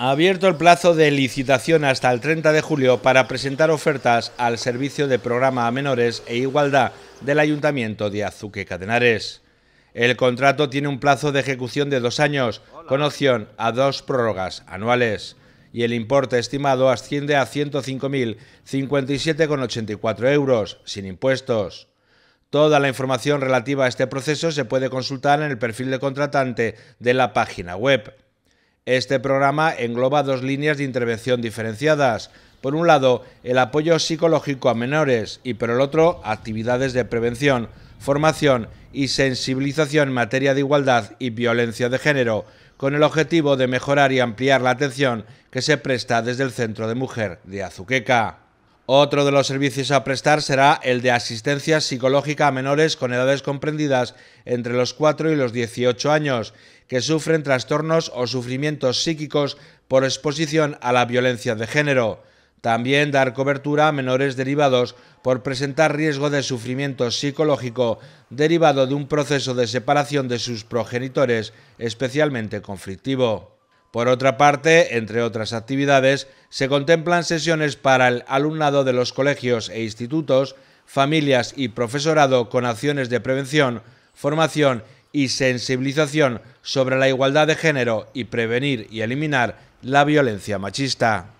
Ha abierto el plazo de licitación hasta el 30 de julio para presentar ofertas al servicio de programa a menores e igualdad del Ayuntamiento de Azuque Cadenares. El contrato tiene un plazo de ejecución de dos años, con opción a dos prórrogas anuales, y el importe estimado asciende a 105.057,84 euros, sin impuestos. Toda la información relativa a este proceso se puede consultar en el perfil de contratante de la página web. Este programa engloba dos líneas de intervención diferenciadas. Por un lado, el apoyo psicológico a menores y por el otro, actividades de prevención, formación y sensibilización en materia de igualdad y violencia de género, con el objetivo de mejorar y ampliar la atención que se presta desde el Centro de Mujer de Azuqueca. Otro de los servicios a prestar será el de asistencia psicológica a menores con edades comprendidas entre los 4 y los 18 años, que sufren trastornos o sufrimientos psíquicos por exposición a la violencia de género. También dar cobertura a menores derivados por presentar riesgo de sufrimiento psicológico derivado de un proceso de separación de sus progenitores especialmente conflictivo. Por otra parte, entre otras actividades, se contemplan sesiones para el alumnado de los colegios e institutos, familias y profesorado con acciones de prevención, formación y sensibilización sobre la igualdad de género y prevenir y eliminar la violencia machista.